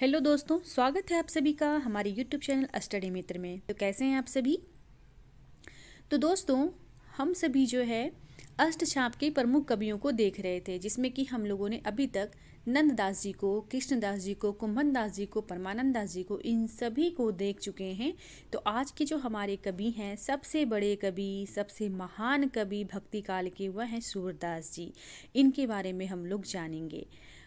hello दोस्तों स्वागत है आप सभी का हमारे यूट्यूब चैनल अस्टडी मित्र में तो कैसे हैं आप सभी तो दोस्तों हम सभी जो है अष्ट छाप के प्रमुख कवियों को देख रहे थे जिसमें कि हम लोगों ने अभी तक नंददास जी को कृष्णदास जी को कुंभन दास जी को परमानंद दास जी को इन सभी को देख चुके हैं तो आज के जो हमारे कवि हैं सबसे बड़े कवि सबसे महान कवि भक्ति काल के वह हैं सूरदास जी इनके बारे में हम लोग जानेंगे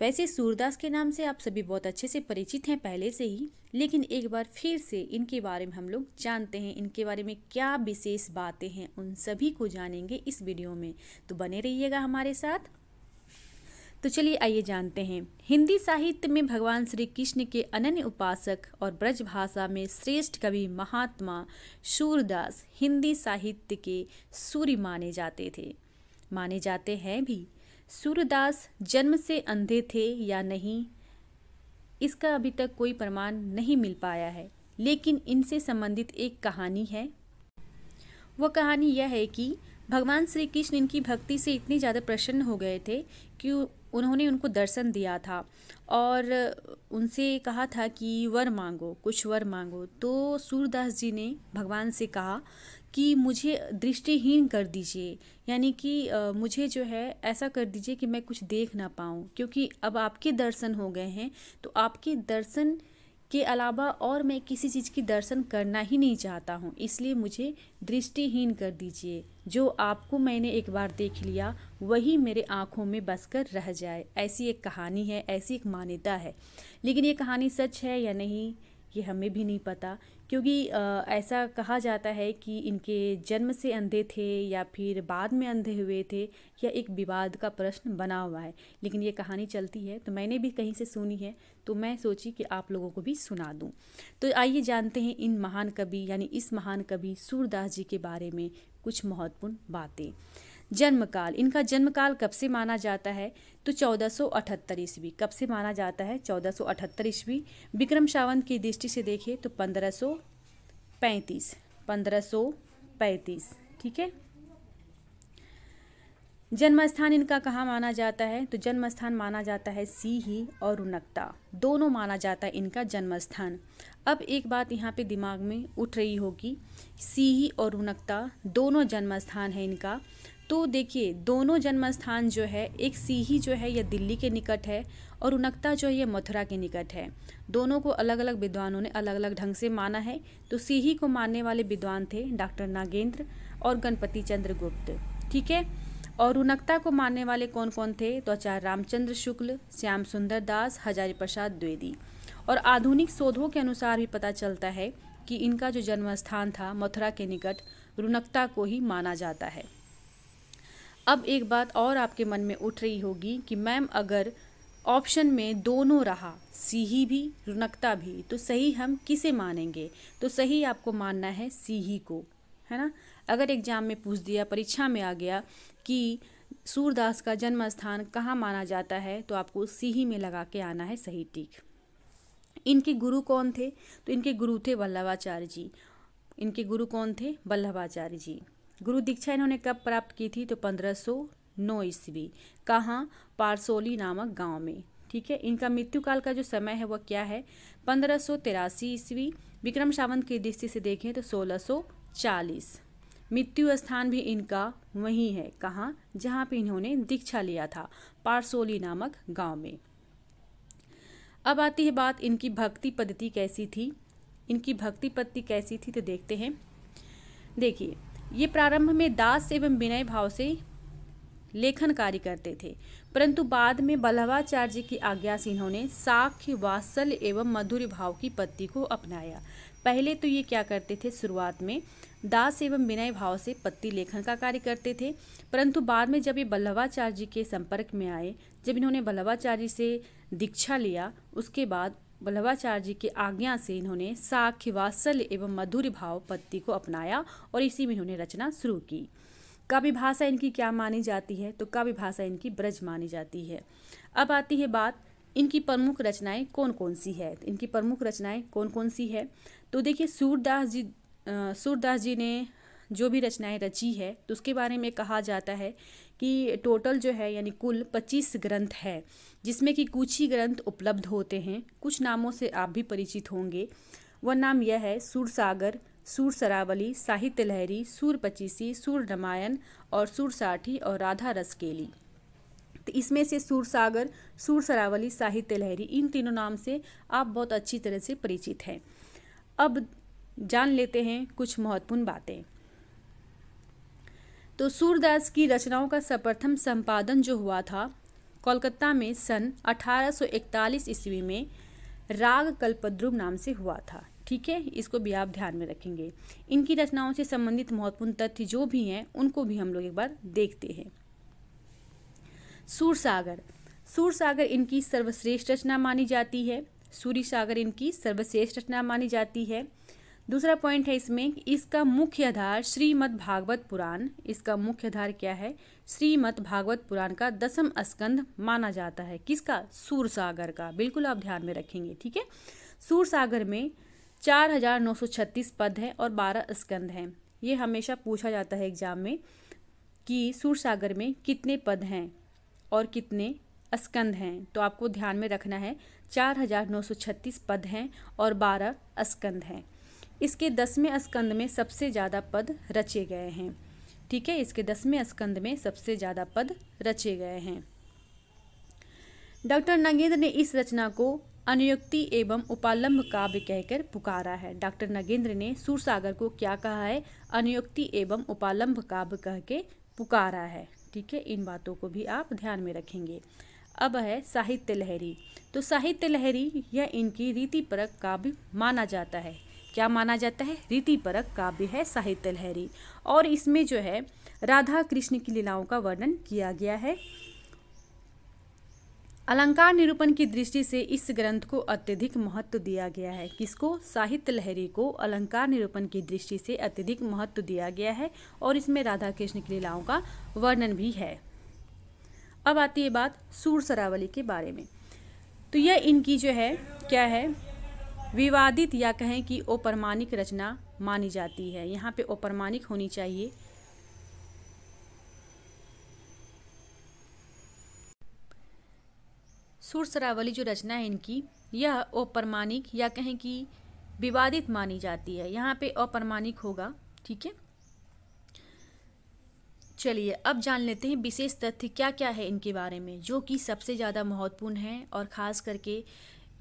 वैसे सूरदास के नाम से आप सभी बहुत अच्छे से परिचित हैं पहले से ही लेकिन एक बार फिर से इनके बारे में हम लोग जानते हैं इनके बारे में क्या विशेष बातें हैं उन सभी को जानेंगे इस वीडियो में तो बने रहिएगा हमारे साथ तो चलिए आइए जानते हैं हिंदी साहित्य में भगवान श्री कृष्ण के अनन्य उपासक और ब्रज भाषा में श्रेष्ठ कवि महात्मा सूरदास हिंदी साहित्य के सूर्य माने जाते थे माने जाते हैं भी सूर्यदास जन्म से अंधे थे या नहीं इसका अभी तक कोई प्रमाण नहीं मिल पाया है लेकिन इनसे संबंधित एक कहानी है वह कहानी यह है कि भगवान श्री कृष्ण इनकी भक्ति से इतने ज़्यादा प्रसन्न हो गए थे कि उन्होंने उनको दर्शन दिया था और उनसे कहा था कि वर मांगो कुछ वर मांगो तो सूरदास जी ने भगवान से कहा कि मुझे दृष्टिहीन कर दीजिए यानी कि मुझे जो है ऐसा कर दीजिए कि मैं कुछ देख ना पाऊँ क्योंकि अब आपके दर्शन हो गए हैं तो आपके दर्शन के अलावा और मैं किसी चीज़ की दर्शन करना ही नहीं चाहता हूँ इसलिए मुझे दृष्टिहीन कर दीजिए जो आपको मैंने एक बार देख लिया वही मेरे आँखों में बस कर रह जाए ऐसी एक कहानी है ऐसी एक मान्यता है लेकिन ये कहानी सच है या नहीं ये हमें भी नहीं पता क्योंकि ऐसा कहा जाता है कि इनके जन्म से अंधे थे या फिर बाद में अंधे हुए थे या एक विवाद का प्रश्न बना हुआ है लेकिन ये कहानी चलती है तो मैंने भी कहीं से सुनी है तो मैं सोची कि आप लोगों को भी सुना दूं तो आइए जानते हैं इन महान कवि यानी इस महान कवि सूरदास जी के बारे में कुछ महत्वपूर्ण बातें जन्मकाल इनका जन्मकाल कब से माना जाता है तो 1478 ईस्वी कब से माना जाता है 1478 ईस्वी विक्रम सावंत की दृष्टि से देखें तो 1535 पैंतीस ठीक है जन्म स्थान इनका कहाँ माना जाता है तो जन्म स्थान माना जाता है सीही और रुनकता दोनों माना जाता है इनका जन्म स्थान अब एक बात यहाँ पे दिमाग में उठ रही होगी सीही और रुनकता दोनों जन्म स्थान है इनका तो देखिए दोनों जन्म स्थान जो है एक सीही जो है यह दिल्ली के निकट है और उनकता जो है यह मथुरा के निकट है दोनों को अलग अलग विद्वानों ने अलग अलग ढंग से माना है तो सीही को मानने वाले विद्वान थे डॉक्टर नागेंद्र और गणपति चंद्र गुप्त ठीक है और उनकता को मानने वाले कौन कौन थे तो आचार्य रामचंद्र शुक्ल श्याम सुंदर दास हजारी प्रसाद द्विवेदी और आधुनिक शोधों के अनुसार भी पता चलता है कि इनका जो जन्म स्थान था मथुरा के निकट रुनकता को ही माना जाता है अब एक बात और आपके मन में उठ रही होगी कि मैम अगर ऑप्शन में दोनों रहा सीही भी रुनकता भी तो सही हम किसे मानेंगे तो सही आपको मानना है सीही को है ना अगर एग्जाम में पूछ दिया परीक्षा में आ गया कि सूरदास का जन्म स्थान कहाँ माना जाता है तो आपको सीही में लगा के आना है सही टीक इनके गुरु कौन थे तो इनके गुरु थे वल्लभाचार्य जी इनके गुरु कौन थे वल्लभाचार्य जी गुरु दीक्षा इन्होंने कब प्राप्त की थी तो 1509 ईस्वी कहाँ पारसोली नामक गांव में ठीक है इनका मृत्यु काल का जो समय है वह क्या है पंद्रह सौ तिरासी ईस्वी विक्रम सावंत की दृष्टि से देखें तो सोलह सौ चालीस मृत्यु स्थान भी इनका वही है कहाँ जहाँ पे इन्होंने दीक्षा लिया था पारसोली नामक गाँव में अब आती है बात इनकी भक्ति पद्धति कैसी थी इनकी भक्ति पद्धति कैसी थी तो देखते हैं देखिए ये प्रारंभ में दास एवं विनय भाव से लेखन कार्य करते थे परंतु बाद में बल्लभाचार्य की आज्ञा से इन्होंने साख्य वात्सल एवं मधुर भाव की पत्ती को अपनाया पहले तो ये क्या करते थे शुरुआत में दास एवं विनय भाव से पत्ती लेखन का कार्य करते थे परंतु बाद में जब ये बल्लभाचार्य के संपर्क में आए जब इन्होंने बल्लभाचार्य से दीक्षा लिया उसके बाद वल्लभाचार्य जी की आज्ञा से इन्होंने साख्य वात्सल्य एवं मधुर भाव पद्धति को अपनाया और इसी में इन्होंने रचना शुरू की कवि भाषा इनकी क्या मानी जाती है तो कवि भाषा इनकी ब्रज मानी जाती है अब आती है बात इनकी प्रमुख रचनाएं कौन कौन सी है तो इनकी प्रमुख रचनाएं कौन कौन सी है तो देखिए सूरदास जी सूरदास जी ने जो भी रचनाएं रची है तो उसके बारे में कहा जाता है कि टोटल जो है यानी कुल पच्चीस ग्रंथ है जिसमें कि कुछ ही ग्रंथ उपलब्ध होते हैं कुछ नामों से आप भी परिचित होंगे वह नाम यह है सूरसागर सूर सरावली साहित्य लहरी सूर पचीसी सूर रामायण और सूर साठी और राधा रसकेली तो इसमें से सूर सागर सूर सरावली साहित्य लहरी इन तीनों नाम से आप बहुत अच्छी तरह से परिचित हैं अब जान लेते हैं कुछ महत्वपूर्ण बातें तो सूरदास की रचनाओं का सर्वप्रथम संपादन जो हुआ था कोलकाता में सन 1841 ईस्वी में राग कल्पद्रुम नाम से हुआ था ठीक है इसको भी आप ध्यान में रखेंगे इनकी रचनाओं से संबंधित महत्वपूर्ण तथ्य जो भी हैं उनको भी हम लोग एक बार देखते हैं सूरसागर सूरसागर इनकी सर्वश्रेष्ठ रचना मानी जाती है सूरी सागर इनकी सर्वश्रेष्ठ रचना मानी जाती है दूसरा पॉइंट है इसमें इसका मुख्य आधार श्रीमद् भागवत पुराण इसका मुख्य आधार क्या है श्रीमद् भागवत पुराण का दसम स्कंद माना जाता है किसका सूर सागर का बिल्कुल आप ध्यान में रखेंगे ठीक है सूर सागर में 4936 पद हैं और 12 स्कंद हैं ये हमेशा पूछा जाता है एग्जाम में कि सूर सागर में कितने पद हैं और कितने स्कंद हैं तो आपको ध्यान में रखना है 4936 पद हैं और 12 स्कंद हैं इसके दसवें स्कंद में सबसे ज़्यादा पद रचे गए हैं ठीक है इसके दसवें स्कंद में सबसे ज़्यादा पद रचे गए हैं डॉक्टर नगेंद्र ने इस रचना को अनुयुक्ति एवं उपालम्ब काव्य कहकर पुकारा है डॉक्टर नगेंद्र ने सूरसागर को क्या कहा है अनुयुक्ति एवं उपालम्ब काव्य कह के पुकारा है ठीक है इन बातों को भी आप ध्यान में रखेंगे अब है साहित्य लहरी तो साहित्य लहरी यह इनकी रीति परक काव्य माना जाता है क्या माना जाता है रीति परक काव्य है साहित्य लहरी और इसमें जो है राधा कृष्ण की लीलाओं का वर्णन किया गया है अलंकार निरूपण की दृष्टि से इस ग्रंथ को अत्यधिक महत्व दिया गया है किसको साहित्य लहरी को अलंकार निरूपण की दृष्टि से अत्यधिक महत्व दिया गया है और इसमें राधा कृष्ण की लीलाओं का वर्णन भी है अब आती है बात सूर सरावली के बारे में तो यह इनकी जो है क्या है विवादित या कहें कि ओपरमानिक रचना मानी जाती है यहाँ पे ओपरमानिक होनी चाहिए सूरसरावली जो रचना है इनकी यह अप्रमाणिक या कहें कि विवादित मानी जाती है यहाँ पे अप्रमाणिक होगा ठीक है चलिए अब जान लेते हैं विशेष तथ्य क्या क्या है इनके बारे में जो कि सबसे ज़्यादा महत्वपूर्ण है और ख़ास करके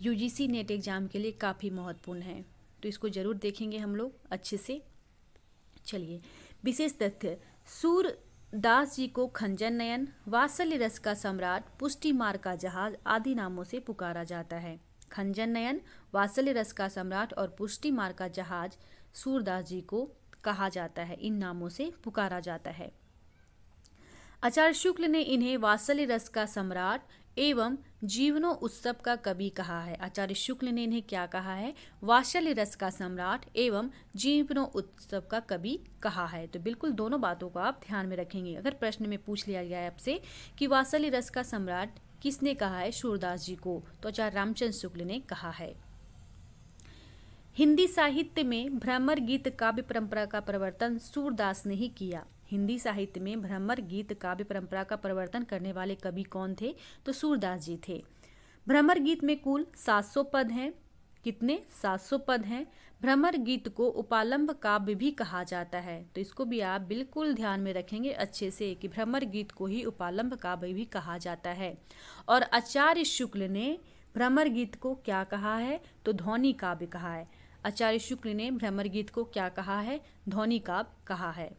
यूजीसी नेट एग्ज़ाम के लिए काफ़ी महत्वपूर्ण है तो इसको ज़रूर देखेंगे हम लोग अच्छे से चलिए विशेष तथ्य सूर्य दास जी को खंजन नयन वात्सल्य रस का सम्राट पुष्टिमार का जहाज आदि नामों से पुकारा जाता है खंजन नयन वात्सल्य रस का सम्राट और पुष्टिमार का जहाज सूरदास जी को कहा जाता है इन नामों से पुकारा जाता है आचार्य शुक्ल ने इन्हें वात्सल्य रस का सम्राट एवं जीवनो उत्सव का कवि कहा है आचार्य शुक्ल ने इन्हें क्या कहा है वाशल्य रस का सम्राट एवं जीवनो उत्सव का कवि कहा है तो बिल्कुल दोनों बातों को आप ध्यान में रखेंगे अगर प्रश्न में पूछ लिया गया है आपसे कि वाशल्य रस का सम्राट किसने कहा है सूरदास जी को तो आचार्य रामचंद्र शुक्ल ने कहा है हिंदी साहित्य में भ्रमर गीत काव्य परंपरा का प्रवर्तन सूरदास ने ही किया हिंदी साहित्य में भ्रमर गीत काव्य परंपरा का परिवर्तन करने वाले कवि कौन थे तो सूरदास जी थे भ्रमर गीत में कुल 700 पद हैं कितने 700 पद हैं भ्रमर गीत को उपालंब काव्य भी कहा जाता है तो इसको भी आप बिल्कुल ध्यान में रखेंगे अच्छे से कि भ्रमर गीत को ही उपालंब काव्य भी कहा जाता है और आचार्य शुक्ल ने भ्रमर गीत को क्या कहा है तो ध्वनि काव्य कहा है आचार्य शुक्ल ने भ्रमर गीत को क्या कहा है ध्वनि काव्य कहा है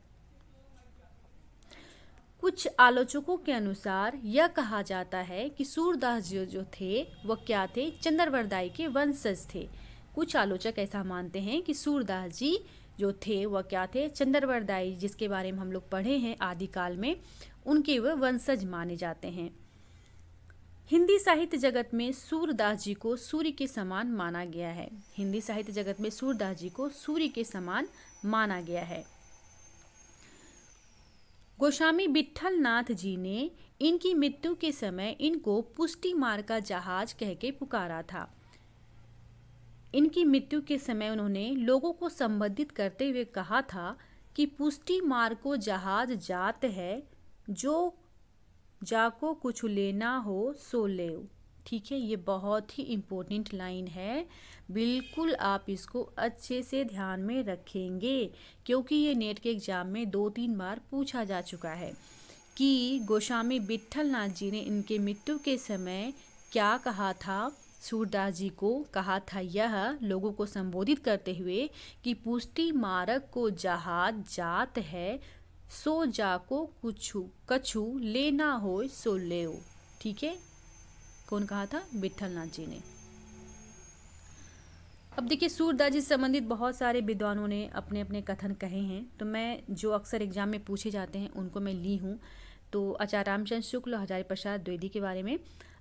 कुछ आलोचकों के अनुसार यह कहा जाता है कि सूरदास जी जो थे वह क्या थे चंद्रवरदाई के वंशज थे कुछ आलोचक ऐसा मानते हैं कि सूरदास जी जो थे वह क्या थे चंद्रवरदाई जिसके बारे में हम लोग पढ़े हैं आदिकाल में उनके वह वंशज माने जाते हैं हिंदी साहित्य जगत में सूरदास जी को सूर्य के समान माना गया है हिंदी साहित्य जगत में सूरदास जी को सूर्य के समान माना गया है गोस्वामी बिट्ठल नाथ जी ने इनकी मृत्यु के समय इनको पुष्टि मार का जहाज कह के पुकारा था इनकी मृत्यु के समय उन्होंने लोगों को संबोधित करते हुए कहा था कि पुष्टि मार को जहाज जात है जो जाको कुछ लेना हो सो ले ठीक है ये बहुत ही इम्पोर्टेंट लाइन है बिल्कुल आप इसको अच्छे से ध्यान में रखेंगे क्योंकि ये नेट के एग्ज़ाम में दो तीन बार पूछा जा चुका है कि गोस्वामी बिट्ठल नाथ जी ने इनके मृत्यु के समय क्या कहा था सूरदास जी को कहा था यह लोगों को संबोधित करते हुए कि पुष्टि मारक को जहाज जात है सो जा को कुछ कछु लेना हो सो ले ठीक है कौन कहा था विठलनाथ जी ने अब देखिए सूरदास जी संबंधित बहुत सारे विद्वानों ने अपने अपने कथन कहे हैं तो मैं जो अक्सर एग्जाम में पूछे जाते हैं उनको मैं ली हूँ तो आचार्य रामचंद्र शुक्ल और हजारी प्रसाद द्विवेदी के बारे में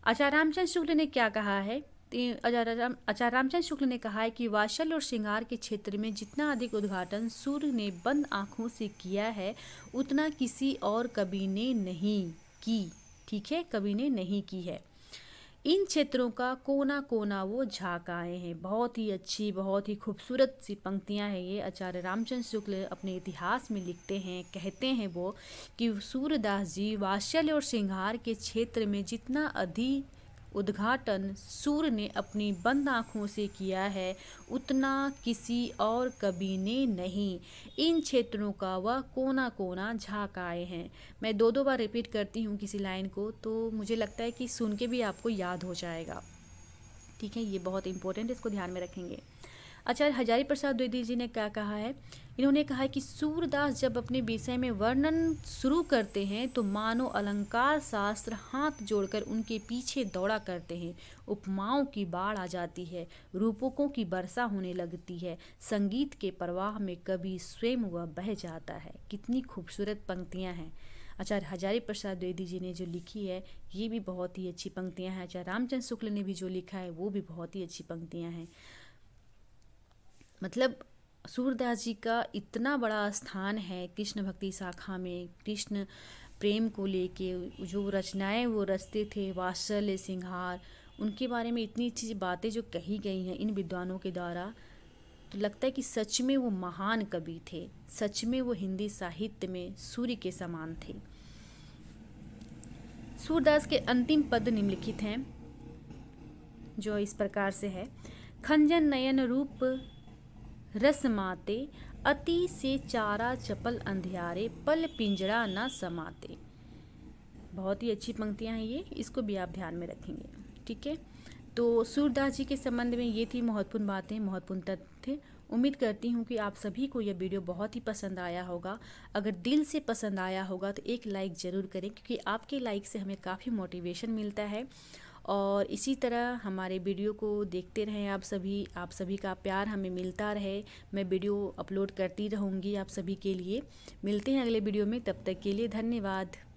आचार्य रामचंद्र शुक्ल ने क्या कहा है आचार्य रामचंद्र शुक्ल ने कहा है कि वाशल और श्रृंगार के क्षेत्र में जितना अधिक उद्घाटन सूर्य ने बंद आँखों से किया है उतना किसी और कवि ने नहीं की ठीक है कवि ने नहीं की है इन क्षेत्रों का कोना कोना वो झाँक आए हैं बहुत ही अच्छी बहुत ही खूबसूरत सी पंक्तियाँ हैं ये आचार्य रामचंद्र शुक्ल अपने इतिहास में लिखते हैं कहते हैं वो कि सूरदास जी वात्सल्य और श्रृंगार के क्षेत्र में जितना अधिक उद्घाटन सूर्य ने अपनी बंद आँखों से किया है उतना किसी और कवि ने नहीं इन क्षेत्रों का वह कोना कोना झाँक आए हैं मैं दो दो बार रिपीट करती हूँ किसी लाइन को तो मुझे लगता है कि सुन के भी आपको याद हो जाएगा ठीक है ये बहुत इंपॉर्टेंट इसको ध्यान में रखेंगे आचार्य हजारी प्रसाद द्विदी जी ने क्या कहा है इन्होंने कहा है कि सूरदास जब अपने विषय में वर्णन शुरू करते हैं तो मानो अलंकार शास्त्र हाथ जोड़कर उनके पीछे दौड़ा करते हैं उपमाओं की बाढ़ आ जाती है रूपकों की वर्षा होने लगती है संगीत के प्रवाह में कभी स्वयं वह बह जाता है कितनी खूबसूरत पंक्तियाँ हैं आचार्य हजारी प्रसाद द्विवेदी जी ने जो लिखी है ये भी बहुत ही अच्छी पंक्तियाँ हैं आचार्य रामचंद्र शुक्ल ने भी जो लिखा है वो भी बहुत ही अच्छी पंक्तियाँ हैं मतलब सूरदास जी का इतना बड़ा स्थान है कृष्ण भक्ति शाखा में कृष्ण प्रेम को लेके जो रचनाएं वो रचते थे वात्सल्य सिंहार उनके बारे में इतनी अच्छी बातें जो कही गई हैं इन विद्वानों के द्वारा तो लगता है कि सच में वो महान कवि थे सच में वो हिंदी साहित्य में सूर्य के समान थे सूरदास के अंतिम पद निम्नलिखित हैं जो इस प्रकार से है खंजन नयन रूप रसमाते अति से चारा चपल अंधियारे पल पिंजरा न समाते बहुत ही अच्छी पंक्तियाँ हैं ये इसको भी आप ध्यान में रखेंगे ठीक है तो सूरदास जी के संबंध में ये थी महत्वपूर्ण बातें महत्वपूर्ण तथ्य उम्मीद करती हूँ कि आप सभी को यह वीडियो बहुत ही पसंद आया होगा अगर दिल से पसंद आया होगा तो एक लाइक ज़रूर करें क्योंकि आपके लाइक से हमें काफ़ी मोटिवेशन मिलता है और इसी तरह हमारे वीडियो को देखते रहें आप सभी आप सभी का प्यार हमें मिलता रहे मैं वीडियो अपलोड करती रहूँगी आप सभी के लिए मिलते हैं अगले वीडियो में तब तक के लिए धन्यवाद